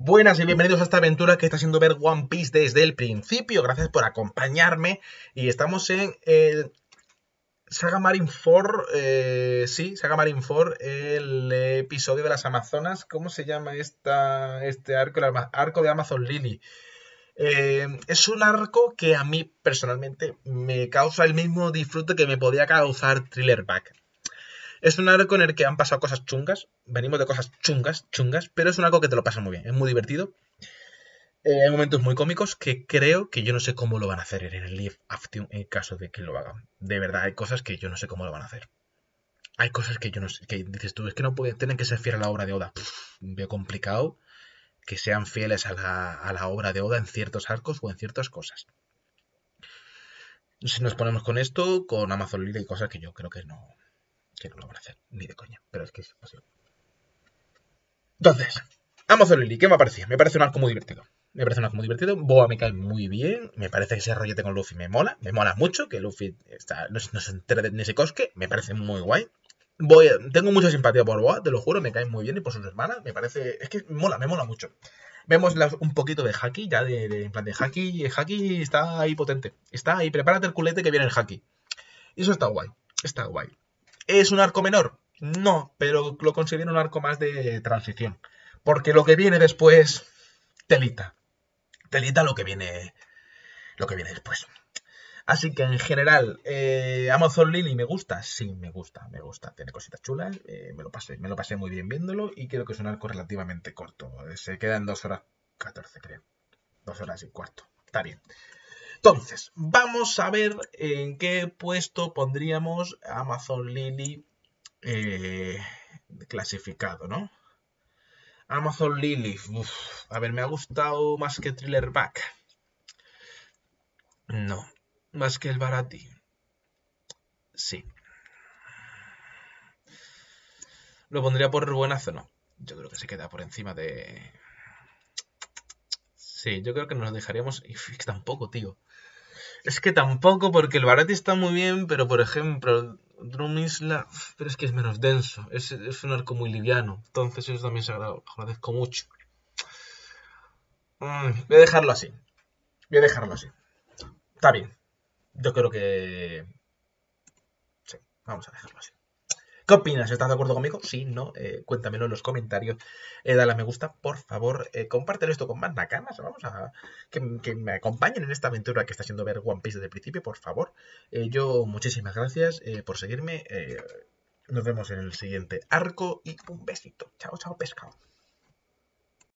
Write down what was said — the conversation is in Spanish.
Buenas y bienvenidos a esta aventura que está siendo ver One Piece desde el principio. Gracias por acompañarme. Y estamos en el Saga Marine 4, eh, sí, Saga 4, el episodio de las Amazonas. ¿Cómo se llama este arco? El arco de Amazon Lily. Eh, es un arco que a mí personalmente me causa el mismo disfrute que me podía causar Thriller Back. Es un arco en el que han pasado cosas chungas. Venimos de cosas chungas, chungas, pero es un arco que te lo pasa muy bien. Es muy divertido. Eh, hay momentos muy cómicos que creo que yo no sé cómo lo van a hacer en el live action en caso de que lo hagan. De verdad, hay cosas que yo no sé cómo lo van a hacer. Hay cosas que yo no sé, que dices tú, es que no pueden, tienen que ser fieles a la obra de Oda. veo complicado que sean fieles a la, obra de Oda en ciertos arcos o en ciertas cosas. Si nos ponemos con esto, con Amazon y cosas que yo creo que no, que no lo van a hacer, ni de coña, pero es que es imposible. Entonces, Amazon Lily, ¿qué me parecía? Me parece un arco muy divertido. Me parece un arco muy divertido. Boa me cae muy bien. Me parece que ese rollete con Luffy me mola. Me mola mucho que Luffy está, no, se entere de en ese cosque. Me parece muy guay. tengo mucha simpatía por Boa, te lo juro, me cae muy bien y por sus hermanas, me parece, es que mola, me mola mucho. Vemos un poquito de Haki, ya de, en plan de Haki, Haki está ahí potente, está ahí, prepárate el culete que viene el Haki. Y eso está guay, está guay. ¿Es un arco menor? No, pero lo considero un arco más de transición. Porque lo que viene después, telita. Telita lo que viene, lo que viene después. Así que en general, eh, Amazon Lily me gusta, sí, me gusta, me gusta, tiene cositas chulas, eh, me lo pasé, me lo pasé muy bien viéndolo y creo que es un arco relativamente corto, se queda en 2 horas 14 creo, 2 horas y cuarto, está bien. Entonces, vamos a ver en qué puesto pondríamos Amazon Lily eh, clasificado, ¿no? Amazon Lily. a ver, me ha gustado más que Thriller Back. No, más que el Barati. Sí. Lo pondría por buenazo, ¿no? Yo creo que se queda por encima de... Sí, yo creo que nos dejaríamos. Y tampoco, tío. Es que tampoco, porque el Barati está muy bien, pero por ejemplo, Drum Isla. Pero es que es menos denso. Es, un arco muy liviano. Entonces, eso también se agradezco mucho. Mm, voy a dejarlo así. Voy a dejarlo así. Está bien. Yo creo que. Sí, vamos a dejarlo así. ¿Qué opinas? ¿Estás de acuerdo conmigo? Si, no, eh, cuéntamelo en los comentarios. Eh, dale a me gusta, por favor. Eh, compártelo esto con más nakamas. Vamos a que, que, me acompañen en esta aventura que está siendo ver One Piece desde el principio, por favor. yo, muchísimas gracias por seguirme. nos vemos en el siguiente arco y un besito. Chao, chao, pescado.